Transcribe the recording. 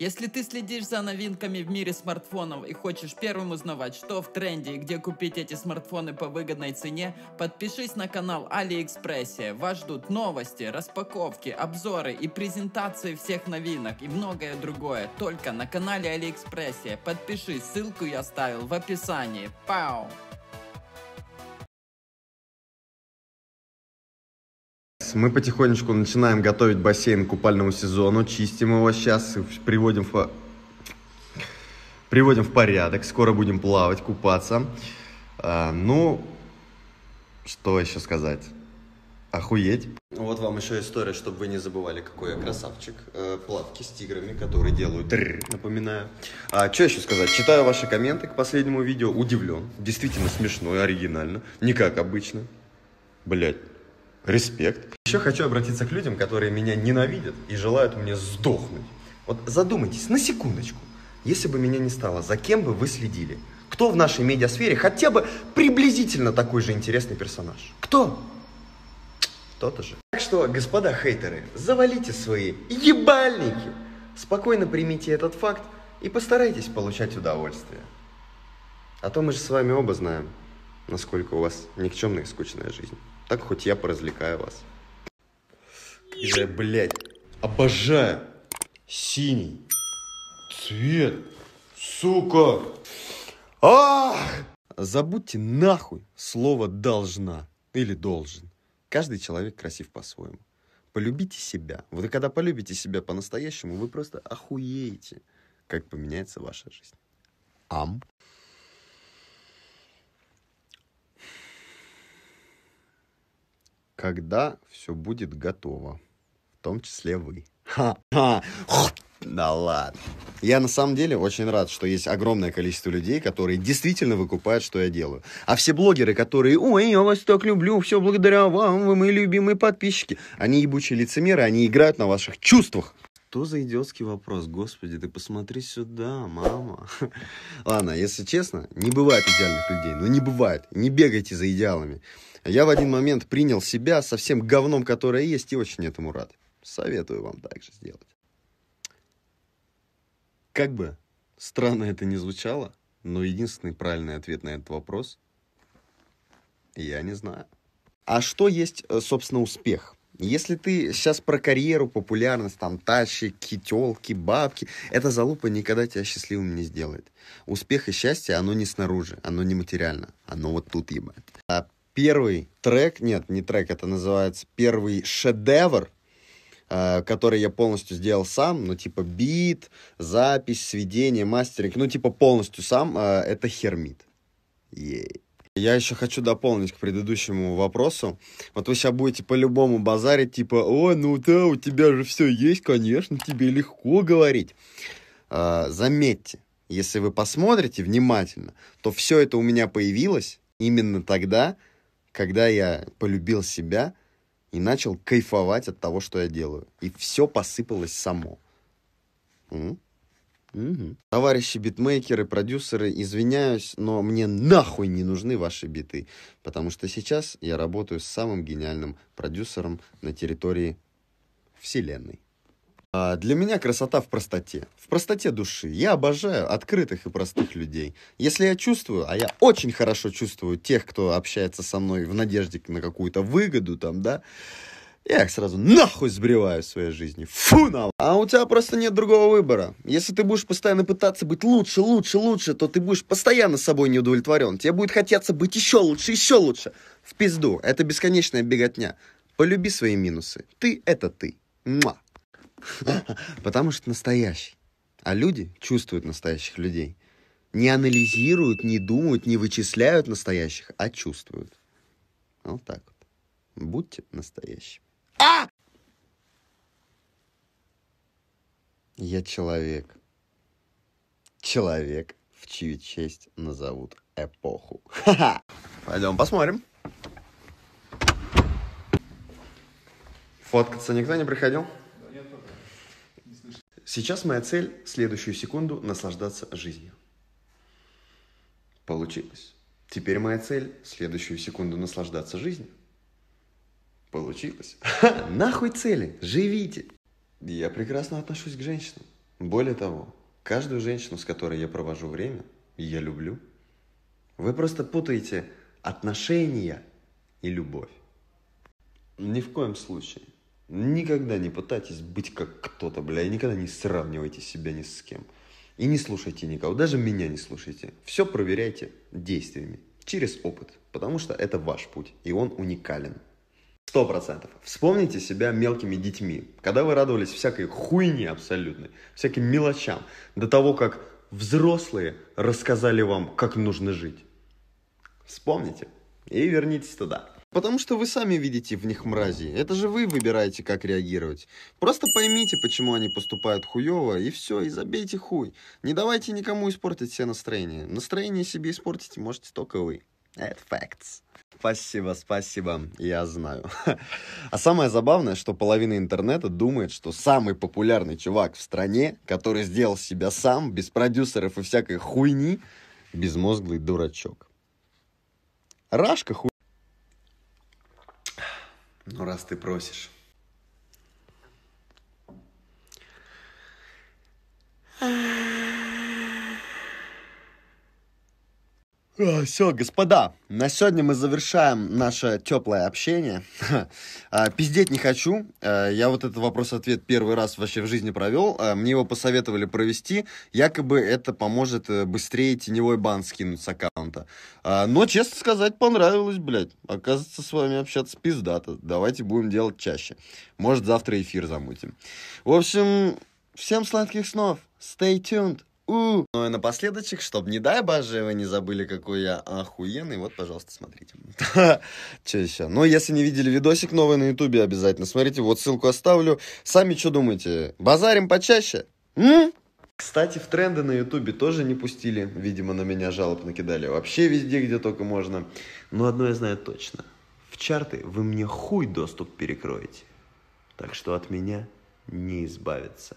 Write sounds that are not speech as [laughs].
Если ты следишь за новинками в мире смартфонов и хочешь первым узнавать, что в тренде и где купить эти смартфоны по выгодной цене, подпишись на канал Алиэкспрессе. Вас ждут новости, распаковки, обзоры и презентации всех новинок и многое другое только на канале Алиэкспрессе. Подпишись, ссылку я оставил в описании. Пау! мы потихонечку начинаем готовить бассейн к купальному сезону. Чистим его сейчас, приводим в, приводим в порядок. Скоро будем плавать, купаться. А, ну, что еще сказать? Охуеть. Вот вам еще история, чтобы вы не забывали, какой я красавчик. Э, плавки с тиграми, которые делают... Напоминаю. А что еще сказать? Читаю ваши комменты к последнему видео. Удивлен. Действительно смешно и оригинально. Не как обычно. Блять. Респект. Еще хочу обратиться к людям, которые меня ненавидят и желают мне сдохнуть. Вот задумайтесь на секундочку, если бы меня не стало, за кем бы вы следили? Кто в нашей медиасфере хотя бы приблизительно такой же интересный персонаж? Кто? Кто-то же. Так что, господа хейтеры, завалите свои ебальники. Спокойно примите этот факт и постарайтесь получать удовольствие. А то мы же с вами оба знаем, насколько у вас никчемная и скучная жизнь. Так хоть я поразвлекаю вас. Как я, блядь, обожаю синий цвет, сука. Ах! Забудьте нахуй слово «должна» или «должен». Каждый человек красив по-своему. Полюбите себя. Вот и когда полюбите себя по-настоящему, вы просто охуеете, как поменяется ваша жизнь. Ам. когда все будет готово, в том числе вы. Да ладно. Я на самом деле очень рад, что есть огромное количество людей, которые действительно выкупают, что я делаю. А все блогеры, которые «Ой, я вас так люблю, все благодаря вам, вы мои любимые подписчики», они ебучие лицемеры, они играют на ваших чувствах. Что за идиотский вопрос? Господи, ты посмотри сюда, мама. [laughs] Ладно, если честно, не бывает идеальных людей. Ну, не бывает. Не бегайте за идеалами. Я в один момент принял себя со всем говном, которое есть, и очень этому рад. Советую вам так же сделать. Как бы странно это ни звучало, но единственный правильный ответ на этот вопрос – я не знаю. А что есть, э, собственно, успех? Если ты сейчас про карьеру, популярность, там, тащики, телки, бабки, эта залупа никогда тебя счастливым не сделает. Успех и счастье, оно не снаружи, оно не материально, оно вот тут ебать. А первый трек, нет, не трек, это называется первый шедевр, э, который я полностью сделал сам, ну, типа, бит, запись, сведение, мастеринг, ну, типа, полностью сам, э, это Хермит. Ей. Я еще хочу дополнить к предыдущему вопросу. Вот вы сейчас будете по-любому базарить, типа, ой, ну да, у тебя же все есть, конечно, тебе легко говорить. А, заметьте, если вы посмотрите внимательно, то все это у меня появилось именно тогда, когда я полюбил себя и начал кайфовать от того, что я делаю. И все посыпалось само. М? Угу. Товарищи битмейкеры, продюсеры, извиняюсь, но мне нахуй не нужны ваши биты, потому что сейчас я работаю с самым гениальным продюсером на территории Вселенной. А для меня красота в простоте, в простоте души. Я обожаю открытых и простых людей. Если я чувствую, а я очень хорошо чувствую тех, кто общается со мной в надежде на какую-то выгоду там, да, я их сразу нахуй сбриваю в своей жизни. Фу на... А у тебя просто нет другого выбора. Если ты будешь постоянно пытаться быть лучше, лучше, лучше, то ты будешь постоянно собой не удовлетворен. Тебе будет хотеться быть еще лучше, еще лучше. В пизду. Это бесконечная беготня. Полюби свои минусы. Ты — это ты. Муа. [laughs] Потому что настоящий. А люди чувствуют настоящих людей. Не анализируют, не думают, не вычисляют настоящих, а чувствуют. Вот так вот. Будьте настоящими. Я человек. Человек, в чью честь назовут эпоху. Ха-ха! Пойдем посмотрим. Фоткаться никто не приходил? Сейчас моя цель – следующую секунду наслаждаться жизнью. Получилось. Теперь моя цель – следующую секунду наслаждаться жизнью. Получилось. Нахуй цели, живите я прекрасно отношусь к женщинам. Более того, каждую женщину, с которой я провожу время, я люблю. Вы просто путаете отношения и любовь. Ни в коем случае. Никогда не пытайтесь быть как кто-то, бля, и никогда не сравнивайте себя ни с кем. И не слушайте никого, даже меня не слушайте. Все проверяйте действиями, через опыт, потому что это ваш путь, и он уникален. Сто процентов. Вспомните себя мелкими детьми, когда вы радовались всякой хуйне абсолютной, всяким мелочам, до того, как взрослые рассказали вам, как нужно жить. Вспомните и вернитесь туда. Потому что вы сами видите в них мрази. Это же вы выбираете, как реагировать. Просто поймите, почему они поступают хуево и все, и забейте хуй. Не давайте никому испортить все настроение. Настроение себе испортить можете только вы. Это facts спасибо, спасибо, я знаю. [laughs] А самое забавное, что половина интернета думает, что самый популярный чувак в стране, который сделал себя сам, без продюсеров и всякой хуйни, безмозглый дурачок. Рашка хуй... Ну, раз ты просишь. Э, Все, господа, на сегодня мы завершаем наше теплое общение. [laughs] А, пиздеть не хочу. Э, я вот этот вопрос-ответ первый раз вообще в жизни провел. Э, мне его посоветовали провести. Якобы это поможет быстрее теневой бан скинуть с аккаунта. Но, честно сказать, понравилось, блядь. Оказывается, с вами общаться пиздато. Давайте будем делать чаще. Может, завтра эфир замутим. В общем, всем сладких снов. Stay tuned у. Ну и напоследочек, чтобы, не дай боже, вы не забыли, какой я охуенный, вот, пожалуйста, смотрите. [laughs] Че еще? Ну, если не видели видосик новый на ютубе, обязательно смотрите, вот ссылку оставлю. Сами что думаете, базарим почаще? М? Кстати, в тренды на ютубе тоже не пустили, видимо, на меня жалоб накидали вообще везде, где только можно. Но одно я знаю точно, в чарты вы мне хуй доступ перекроете. Так что от меня не избавиться.